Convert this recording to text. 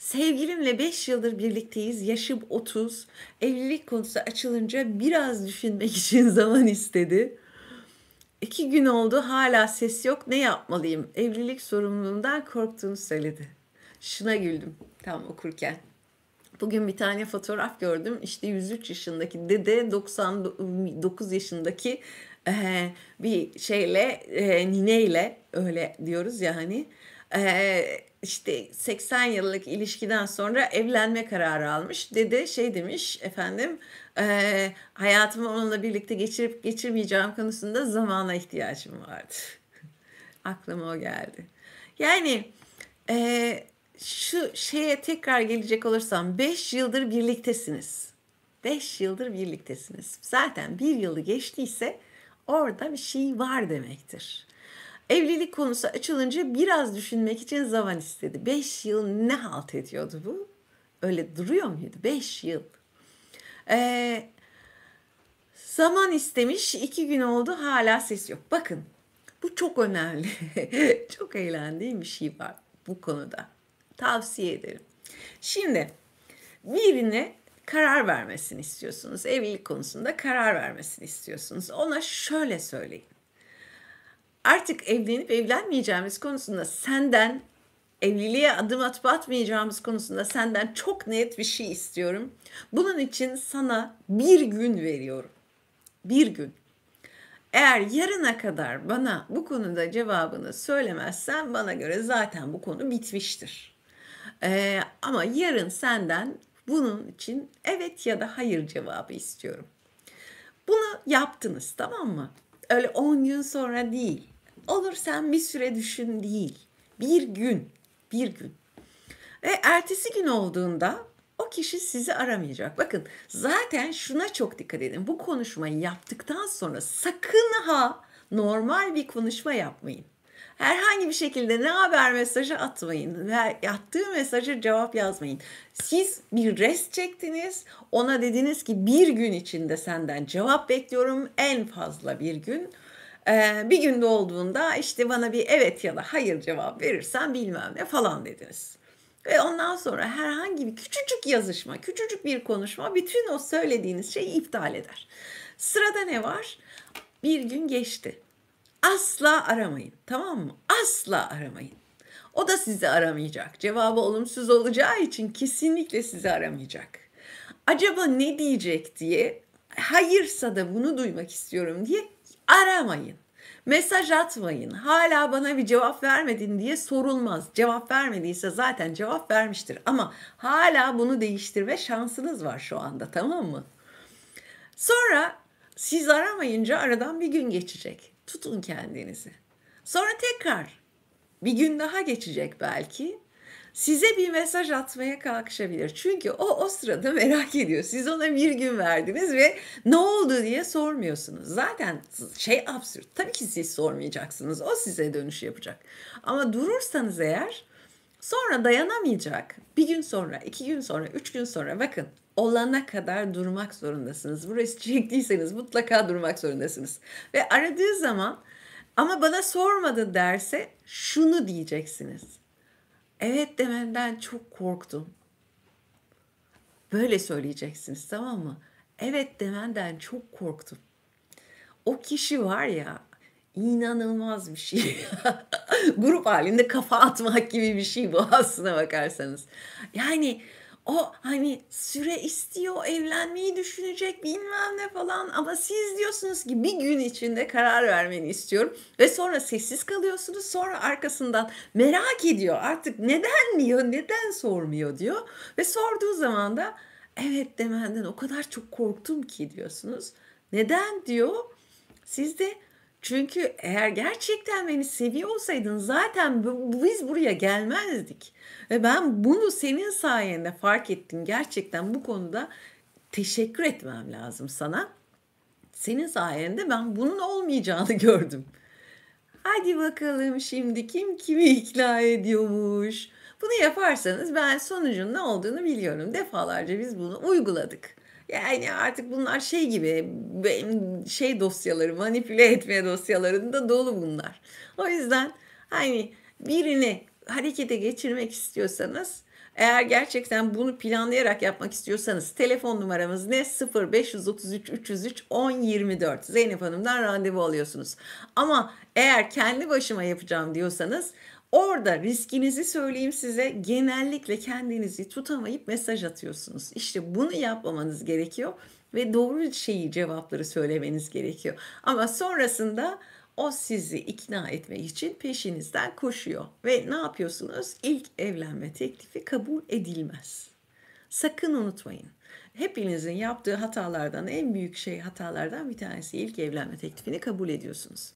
Sevgilimle 5 yıldır birlikteyiz. Yaşım 30. Evlilik konusu açılınca biraz düşünmek için zaman istedi. İki gün oldu hala ses yok. Ne yapmalıyım? Evlilik sorumluluğundan korktuğunu söyledi. Şuna güldüm tam okurken. Bugün bir tane fotoğraf gördüm. İşte 103 yaşındaki dede 99 yaşındaki bir şeyle e, nineyle öyle diyoruz ya hani e, işte 80 yıllık ilişkiden sonra evlenme kararı almış. Dede şey demiş efendim e, hayatımı onunla birlikte geçirip geçirmeyeceğim konusunda zamana ihtiyacım vardı. Aklıma o geldi. Yani e, şu şeye tekrar gelecek olursam 5 yıldır birliktesiniz. 5 yıldır birliktesiniz. Zaten bir yılı geçtiyse orada bir şey var demektir. Evlilik konusu açılınca biraz düşünmek için zaman istedi. Beş yıl ne halt ediyordu bu? Öyle duruyor muydu? Beş yıl. Ee, zaman istemiş. iki gün oldu hala ses yok. Bakın bu çok önemli. çok eğlendiğim bir şey var bu konuda. Tavsiye ederim. Şimdi birine karar vermesini istiyorsunuz. Evlilik konusunda karar vermesini istiyorsunuz. Ona şöyle söyleyin artık evlenip evlenmeyeceğimiz konusunda senden evliliğe adım atıp atmayacağımız konusunda senden çok net bir şey istiyorum. Bunun için sana bir gün veriyorum. Bir gün. Eğer yarına kadar bana bu konuda cevabını söylemezsen bana göre zaten bu konu bitmiştir. Ee, ama yarın senden bunun için evet ya da hayır cevabı istiyorum. Bunu yaptınız tamam mı? Öyle 10 gün sonra değil. Olur sen bir süre düşün değil. Bir gün, bir gün. Ve ertesi gün olduğunda o kişi sizi aramayacak. Bakın zaten şuna çok dikkat edin. Bu konuşmayı yaptıktan sonra sakın ha normal bir konuşma yapmayın. Herhangi bir şekilde ne haber mesajı atmayın. Yattığı mesajı cevap yazmayın. Siz bir rest çektiniz. Ona dediniz ki bir gün içinde senden cevap bekliyorum. En fazla bir gün bir günde olduğunda işte bana bir evet ya da hayır cevap verirsen bilmem ne falan dediniz. Ve ondan sonra herhangi bir küçücük yazışma, küçücük bir konuşma bütün o söylediğiniz şeyi iptal eder. Sırada ne var? Bir gün geçti. Asla aramayın. Tamam mı? Asla aramayın. O da sizi aramayacak. Cevabı olumsuz olacağı için kesinlikle sizi aramayacak. Acaba ne diyecek diye hayırsa da bunu duymak istiyorum diye aramayın. Mesaj atmayın. Hala bana bir cevap vermedin diye sorulmaz. Cevap vermediyse zaten cevap vermiştir. Ama hala bunu değiştirme şansınız var şu anda tamam mı? Sonra siz aramayınca aradan bir gün geçecek. Tutun kendinizi. Sonra tekrar bir gün daha geçecek belki size bir mesaj atmaya kalkışabilir. Çünkü o o sırada merak ediyor. Siz ona bir gün verdiniz ve ne oldu diye sormuyorsunuz. Zaten şey absürt. Tabii ki siz sormayacaksınız. O size dönüş yapacak. Ama durursanız eğer sonra dayanamayacak. Bir gün sonra, iki gün sonra, üç gün sonra bakın olana kadar durmak zorundasınız. Burası çektiyseniz mutlaka durmak zorundasınız. Ve aradığı zaman ama bana sormadı derse şunu diyeceksiniz evet demenden çok korktum. Böyle söyleyeceksiniz tamam mı? Evet demenden çok korktum. O kişi var ya inanılmaz bir şey. Grup halinde kafa atmak gibi bir şey bu aslına bakarsanız. Yani o hani süre istiyor, evlenmeyi düşünecek bilmem ne falan ama siz diyorsunuz ki bir gün içinde karar vermeni istiyorum ve sonra sessiz kalıyorsunuz sonra arkasından merak ediyor artık neden diyor, neden sormuyor diyor ve sorduğu zaman da evet demenden o kadar çok korktum ki diyorsunuz. Neden diyor? Siz de çünkü eğer gerçekten beni seviyor olsaydın zaten biz buraya gelmezdik. Ve ben bunu senin sayende fark ettim. Gerçekten bu konuda teşekkür etmem lazım sana. Senin sayende ben bunun olmayacağını gördüm. Hadi bakalım şimdi kim kimi ikna ediyormuş. Bunu yaparsanız ben sonucun ne olduğunu biliyorum. Defalarca biz bunu uyguladık. Yani artık bunlar şey gibi benim şey dosyaları manipüle etme dosyalarında dolu bunlar. O yüzden hani birini harekete geçirmek istiyorsanız eğer gerçekten bunu planlayarak yapmak istiyorsanız telefon numaramız ne? 0533 303 1024. Zeynep Hanım'dan randevu alıyorsunuz. Ama eğer kendi başıma yapacağım diyorsanız Orada riskinizi söyleyeyim size genellikle kendinizi tutamayıp mesaj atıyorsunuz. İşte bunu yapmamanız gerekiyor ve doğru şeyi cevapları söylemeniz gerekiyor. Ama sonrasında o sizi ikna etmek için peşinizden koşuyor. Ve ne yapıyorsunuz? İlk evlenme teklifi kabul edilmez. Sakın unutmayın. Hepinizin yaptığı hatalardan en büyük şey hatalardan bir tanesi ilk evlenme teklifini kabul ediyorsunuz.